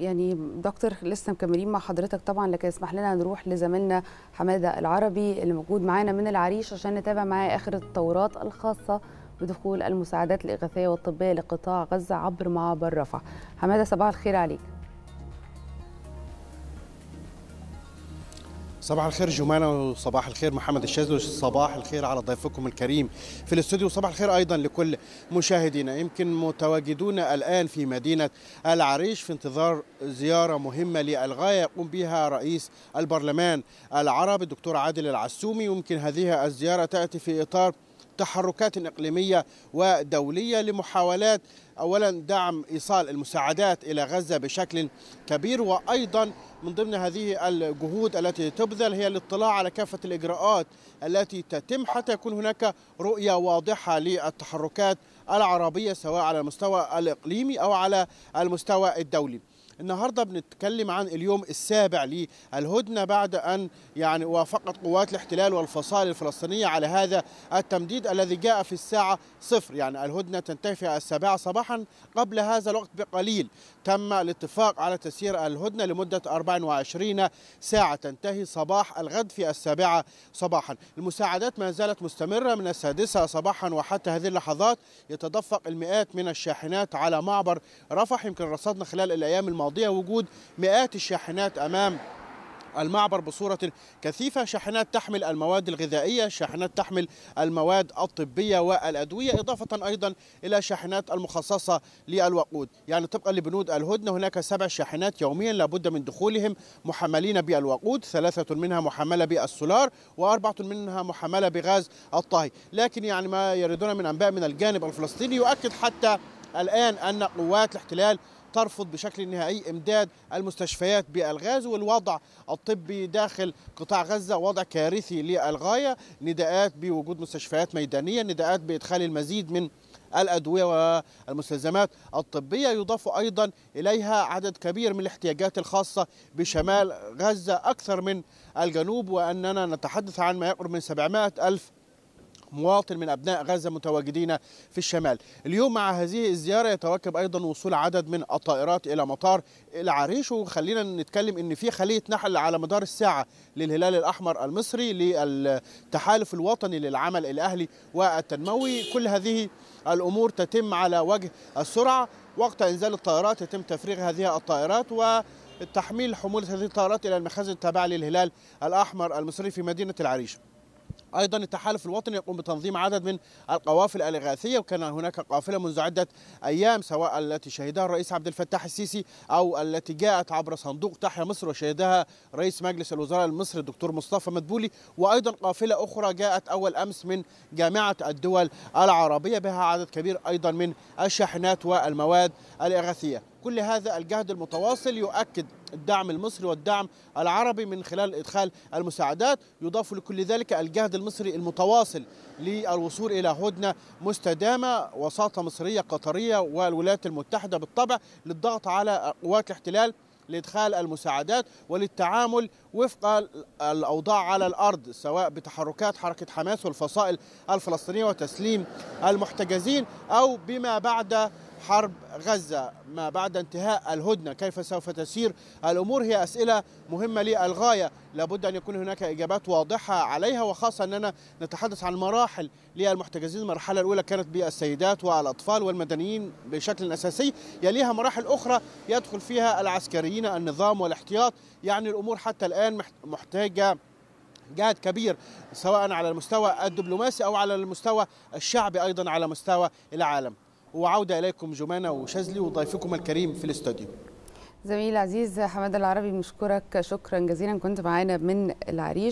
يعني دكتور لسه مكملين مع حضرتك طبعا لكن اسمح لنا نروح لزميلنا حماده العربي اللي موجود معانا من العريش عشان نتابع معاه اخر التطورات الخاصه بدخول المساعدات الاغاثيه والطبيه لقطاع غزه عبر معبر رفح. حماده صباح الخير عليك. صباح الخير جمانة وصباح الخير محمد الشاذلي صباح الخير على ضيفكم الكريم في الاستوديو صباح الخير أيضا لكل مشاهدينا يمكن متواجدون الآن في مدينة العريش في انتظار زيارة مهمة للغاية يقوم بها رئيس البرلمان العربي الدكتور عادل العسومي يمكن هذه الزيارة تأتي في إطار تحركات إقليمية ودولية لمحاولات أولا دعم إيصال المساعدات إلى غزة بشكل كبير وأيضا من ضمن هذه الجهود التي تبذل هي الاطلاع على كافة الإجراءات التي تتم حتى يكون هناك رؤية واضحة للتحركات العربية سواء على المستوى الإقليمي أو على المستوى الدولي النهارده بنتكلم عن اليوم السابع للهدنه بعد ان يعني وافقت قوات الاحتلال والفصائل الفلسطينيه على هذا التمديد الذي جاء في الساعه صفر يعني الهدنه تنتهي في السابعه صباحا قبل هذا الوقت بقليل تم الاتفاق على تسيير الهدنه لمده 24 ساعه تنتهي صباح الغد في السابعه صباحا المساعدات ما زالت مستمره من السادسه صباحا وحتى هذه اللحظات يتدفق المئات من الشاحنات على معبر رفح يمكن رصدنا خلال الايام الماضيه الماضية وجود مئات الشاحنات أمام المعبر بصورة كثيفة شاحنات تحمل المواد الغذائية شاحنات تحمل المواد الطبية والأدوية إضافة أيضا إلى شاحنات المخصصة للوقود يعني طبقا لبنود الهدنة هناك سبع شاحنات يوميا لابد من دخولهم محملين بالوقود ثلاثة منها محملة بالسولار وأربعة منها محملة بغاز الطهي لكن يعني ما يردون من أنباء من الجانب الفلسطيني يؤكد حتى الآن أن قوات الاحتلال ترفض بشكل نهائي امداد المستشفيات بالغاز والوضع الطبي داخل قطاع غزه وضع كارثي للغايه نداءات بوجود مستشفيات ميدانيه نداءات بادخال المزيد من الأدوية والمستلزمات الطبية يضاف أيضا إليها عدد كبير من الاحتياجات الخاصة بشمال غزة أكثر من الجنوب وأننا نتحدث عن ما يقرب من 700 ألف مواطن من أبناء غزة متواجدين في الشمال اليوم مع هذه الزيارة يتواكب أيضا وصول عدد من الطائرات إلى مطار العريش وخلينا نتكلم أن في خلية نحل على مدار الساعة للهلال الأحمر المصري للتحالف الوطني للعمل الأهلي والتنموي كل هذه الأمور تتم على وجه السرعة وقت إنزال الطائرات يتم تفريغ هذه الطائرات و تحميل حمولة هذه الطائرات إلى المخازن التابعة للهلال الأحمر المصري في مدينة العريش أيضا التحالف الوطني يقوم بتنظيم عدد من القوافل الإغاثية وكان هناك قافلة منذ عدة أيام سواء التي شهدها الرئيس عبد الفتاح السيسي أو التي جاءت عبر صندوق تحيا مصر وشهدها رئيس مجلس الوزراء المصري الدكتور مصطفى مدبولي وأيضا قافلة أخرى جاءت أول أمس من جامعة الدول العربية بها عدد كبير أيضا من الشاحنات والمواد الإغاثية كل هذا الجهد المتواصل يؤكد الدعم المصري والدعم العربي من خلال ادخال المساعدات يضاف لكل ذلك الجهد المصري المتواصل للوصول الى هدنه مستدامه وساطه مصريه قطريه والولايات المتحده بالطبع للضغط على قوات الاحتلال لادخال المساعدات وللتعامل وفق الاوضاع على الارض سواء بتحركات حركه حماس والفصائل الفلسطينيه وتسليم المحتجزين او بما بعد حرب غزة ما بعد انتهاء الهدنة كيف سوف تسير الأمور هي أسئلة مهمة للغاية لابد أن يكون هناك إجابات واضحة عليها وخاصة أننا نتحدث عن مراحل للمحتجزين المرحلة الأولى كانت بالسيدات والأطفال والمدنيين بشكل أساسي يليها مراحل أخرى يدخل فيها العسكريين النظام والاحتياط يعني الأمور حتى الآن محتاجة جهد كبير سواء على المستوى الدبلوماسي او على المستوى الشعبي ايضا على مستوى العالم وعودة إليكم جمانة وشاذلي وضيفكم الكريم في الاستوديو زميل عزيز حماد العربي بنشكرك شكرا جزيلا كنت معانا من العريش